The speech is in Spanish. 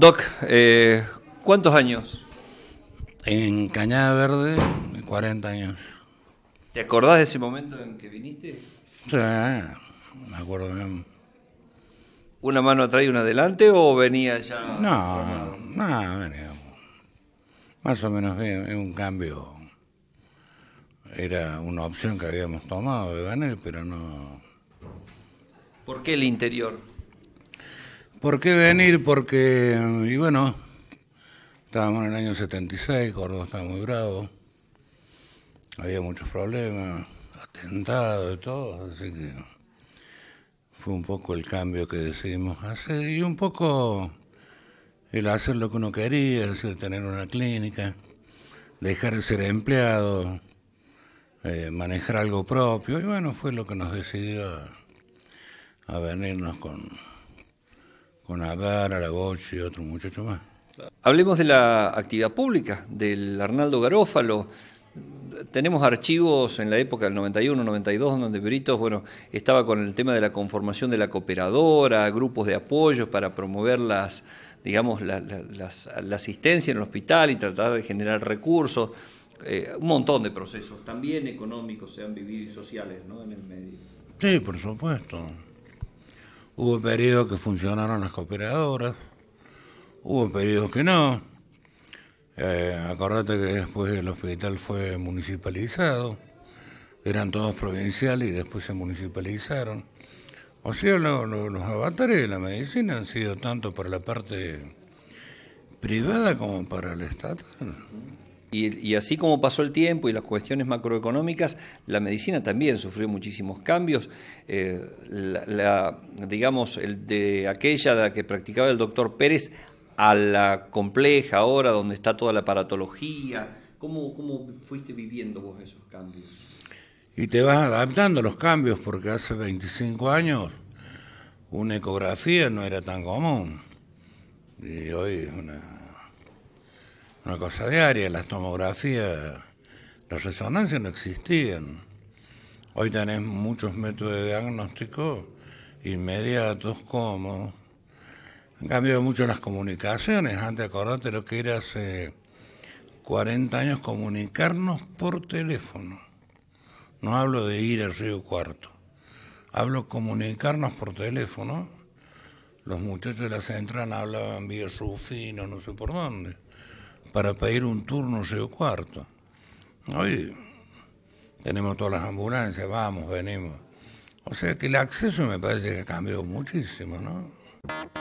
Doc, eh, ¿cuántos años? En Cañada Verde, 40 años. ¿Te acordás de ese momento en que viniste? Sí, me acuerdo bien. ¿Una mano atrás y una adelante o venía ya? No, no, venía. Más o menos bien, un cambio. Era una opción que habíamos tomado de ganar, pero no. ¿Por qué el interior? ¿Por qué venir? Porque, y bueno, estábamos en el año 76, Córdoba estaba muy bravo, había muchos problemas, atentados y todo, así que fue un poco el cambio que decidimos hacer y un poco el hacer lo que uno quería, es decir, tener una clínica, dejar de ser empleado, eh, manejar algo propio, y bueno, fue lo que nos decidió a venirnos con con la voz y otro muchacho más. Hablemos de la actividad pública, del Arnaldo Garófalo. Tenemos archivos en la época del 91, 92, donde Britos bueno, estaba con el tema de la conformación de la cooperadora, grupos de apoyo para promover las, digamos, la, asistencia en el hospital y tratar de generar recursos. Eh, un montón de procesos, también económicos, se han vivido y sociales ¿no? en el medio. Sí, por supuesto. Hubo periodos que funcionaron las cooperadoras, hubo periodos que no. Eh, acordate que después el hospital fue municipalizado, eran todos provinciales y después se municipalizaron. O sea, los avatares de la medicina han sido tanto para la parte privada como para el estatal. Y, así como pasó el tiempo y las cuestiones macroeconómicas, la medicina también sufrió muchísimos cambios. Eh, la, digamos, el de aquella la que practicaba el doctor Pérez a la compleja ahora donde está toda la paratología. ¿Cómo, cómo fuiste viviendo vos esos cambios? Y te vas adaptando a los cambios porque hace 25 años una ecografía no era tan común. Y hoy es una una cosa diaria, las tomografías, las resonancias no existían. Hoy tenés muchos métodos de diagnóstico inmediatos como han cambiado mucho las comunicaciones. Antes acordate lo que era hace 40 años comunicarnos por teléfono. No hablo de ir al Río Cuarto. Hablo comunicarnos por teléfono. Los muchachos de la central hablaban vía fino no sé por dónde para pedir un turno o cuarto. Hoy tenemos todas las ambulancias, vamos, venimos. O sea que el acceso me parece que cambió muchísimo, ¿no?